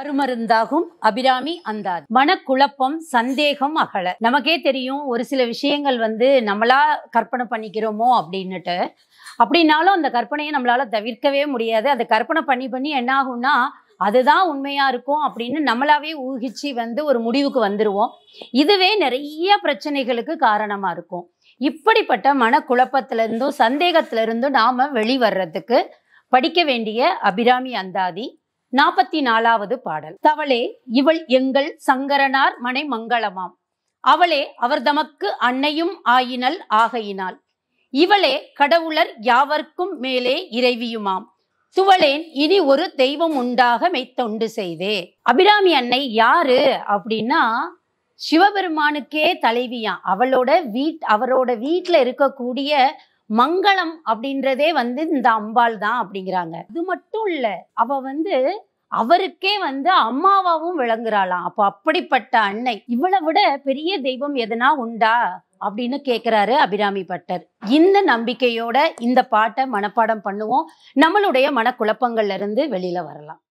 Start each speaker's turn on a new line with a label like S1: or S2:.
S1: அருமருந்தாகும் அபிராமி அந்தாது மனக்குழப்பம் சந்தேகம் அகல நமக்கே தெரியும் ஒரு சில விஷயங்கள் வந்து நம்மளா கற்பனை பண்ணிக்கிறோமோ அப்படின்னுட்டு அப்படின்னாலும் அந்த கற்பனையை நம்மளால தவிர்க்கவே முடியாது அந்த கற்பனை பண்ணி பண்ணி என்ன ஆகும்னா அதுதான் உண்மையா இருக்கும் அப்படின்னு நம்மளாவே ஊகிச்சு வந்து ஒரு முடிவுக்கு வந்துருவோம் இதுவே நிறைய பிரச்சனைகளுக்கு காரணமா இருக்கும் இப்படிப்பட்ட மனக்குழப்பத்துல இருந்தும் சந்தேகத்துல இருந்தும் நாம வெளிவர்றதுக்கு படிக்க வேண்டிய அபிராமி அந்தாதி நாற்பத்தி நாலாவது பாடல் தவளே இவள் எங்கள் சங்கரனார் மனை மங்களமாம் அவளே அவர் தமக்கு அன்னையும் ஆயினல் ஆகையினாள் இவளே கடவுளர் யாவர்க்கும் மேலே இறைவியுமாம் துவளேன் இனி ஒரு தெய்வம் உண்டாக மெய்த்தொண்டு செய்தே அபிராமி அன்னை யாரு அப்படின்னா சிவபெருமானுக்கே தலைவியாம் அவளோட வீட் அவரோட வீட்டில் இருக்கக்கூடிய மங்களம் அப்படின்றதே வந்து இந்த அம்பாள் தான் அப்படிங்கிறாங்க இது மட்டும் இல்ல அவ வந்து அவருக்கே வந்து அம்மாவாவும் விளங்குறாளாம் அப்போ அப்படிப்பட்ட அன்னை இவளை விட பெரிய தெய்வம் எதனா உண்டா அப்படின்னு கேட்குறாரு அபிராமி பட்டர் இந்த நம்பிக்கையோட இந்த பாட்டை மனப்பாடம் பண்ணுவோம் நம்மளுடைய மனக்குழப்பங்கள்ல இருந்து வெளியில வரலாம்